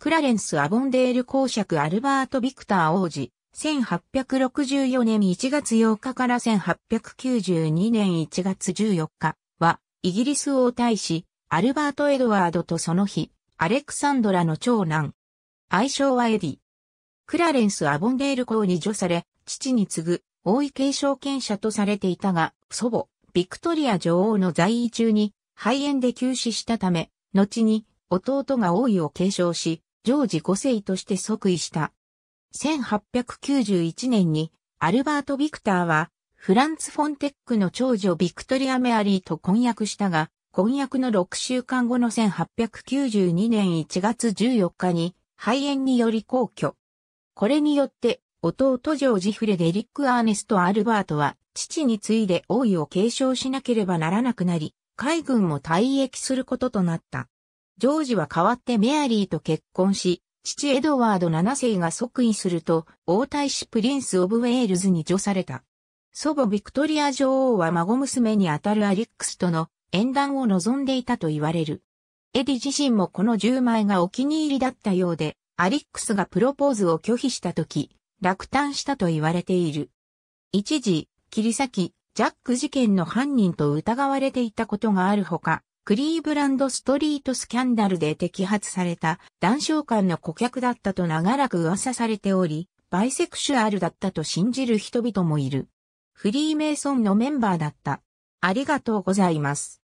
クラレンス・アボンデール公爵アルバート・ビクター王子、1864年1月8日から1892年1月14日は、イギリス王太子、アルバート・エドワードとその日、アレクサンドラの長男。愛称はエディ。クラレンス・アボンデール公に除され、父に次ぐ、王位継承権者とされていたが、祖母、ビクトリア女王の在位中に肺炎で急死したため、後に弟が王位を継承し、ジョージ5世として即位した。1891年にアルバート・ビクターはフランツ・フォンテックの長女ビクトリア・メアリーと婚約したが、婚約の6週間後の1892年1月14日に肺炎により皇居。これによって弟ジョージ・フレデリック・アーネスト・アルバートは父に次いで王位を継承しなければならなくなり、海軍も退役することとなった。ジョージは代わってメアリーと結婚し、父エドワード7世が即位すると、王太子プリンス・オブ・ウェールズに除された。祖母ビクトリア女王は孫娘にあたるアリックスとの縁談を望んでいたと言われる。エディ自身もこの10枚がお気に入りだったようで、アリックスがプロポーズを拒否した時、落胆したと言われている。一時、切り裂き、ジャック事件の犯人と疑われていたことがあるほか、クリーブランドストリートスキャンダルで摘発された男性間の顧客だったと長らく噂されており、バイセクシュアルだったと信じる人々もいる。フリーメイソンのメンバーだった。ありがとうございます。